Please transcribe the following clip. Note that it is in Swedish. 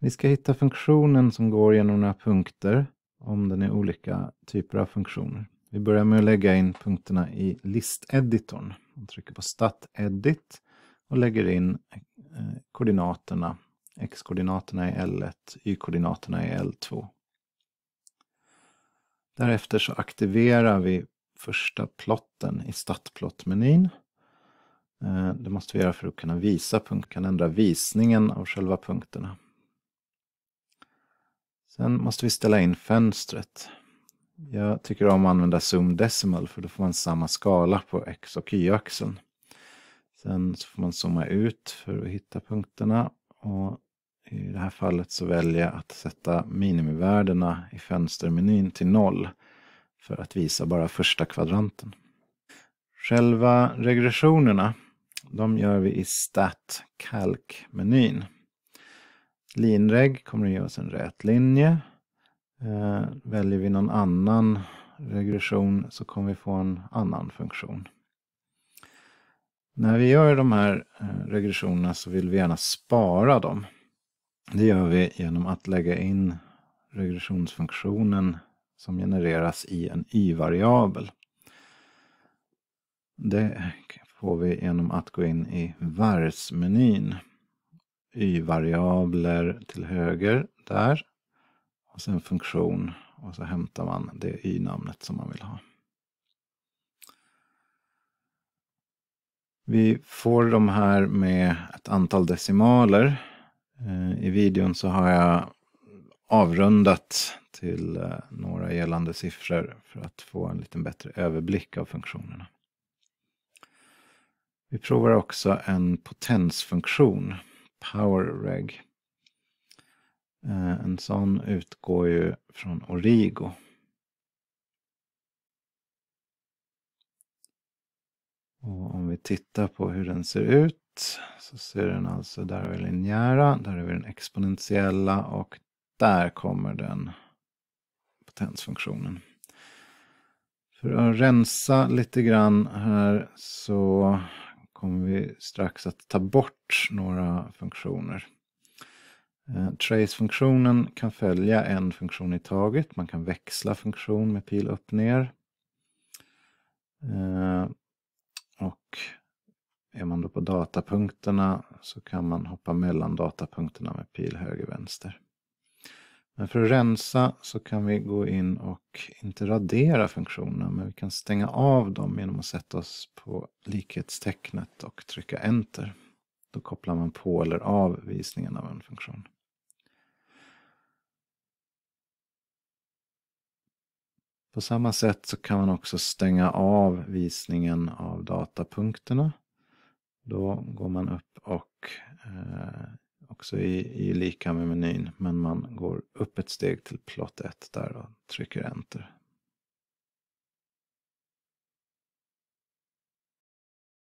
Vi ska hitta funktionen som går genom några punkter, om den är olika typer av funktioner. Vi börjar med att lägga in punkterna i listeditorn. Man trycker på Stat-edit och lägger in eh, koordinaterna. X-koordinaterna i L1, Y-koordinaterna i L2. Därefter så aktiverar vi första plotten i statplottmenyn. Eh, det måste vi göra för att kunna visa punkt, ändra visningen av själva punkterna. Sen måste vi ställa in fönstret. Jag tycker om att använda zoom decimal för då får man samma skala på x och y-axeln. Sen så får man zooma ut för att hitta punkterna och i det här fallet så väljer jag att sätta minimivärdena i fönstermenyn till noll för att visa bara första kvadranten. Själva regressionerna de gör vi i Stat Calc-menyn linreg kommer att ge oss en rät linje. Eh, väljer vi någon annan regression så kommer vi få en annan funktion. När vi gör de här eh, regressionerna så vill vi gärna spara dem. Det gör vi genom att lägga in regressionsfunktionen som genereras i en y-variabel. Det får vi genom att gå in i VARS-menyn y-variabler till höger där. Och sen funktion och så hämtar man det y-namnet som man vill ha. Vi får de här med ett antal decimaler. Eh, I videon så har jag avrundat till eh, några gällande siffror för att få en lite bättre överblick av funktionerna. Vi provar också en potensfunktion PowerReg. Eh, en sån utgår ju från Origo. Och om vi tittar på hur den ser ut så ser den alltså, där har vi linjära, där har vi den exponentiella och där kommer den potensfunktionen. För att rensa lite grann här så kommer vi strax att ta bort några funktioner. Eh, trace-funktionen kan följa en funktion i taget. Man kan växla funktion med pil upp ner. Eh, och är man då på datapunkterna så kan man hoppa mellan datapunkterna med pil höger vänster. Men för att rensa så kan vi gå in och inte radera funktionerna, men vi kan stänga av dem genom att sätta oss på likhetstecknet och trycka enter. Då kopplar man på eller av visningen av en funktion. På samma sätt så kan man också stänga av visningen av datapunkterna. Då går man upp och också i, i lika med menyn. Men man går upp ett steg till plot 1 där och trycker enter.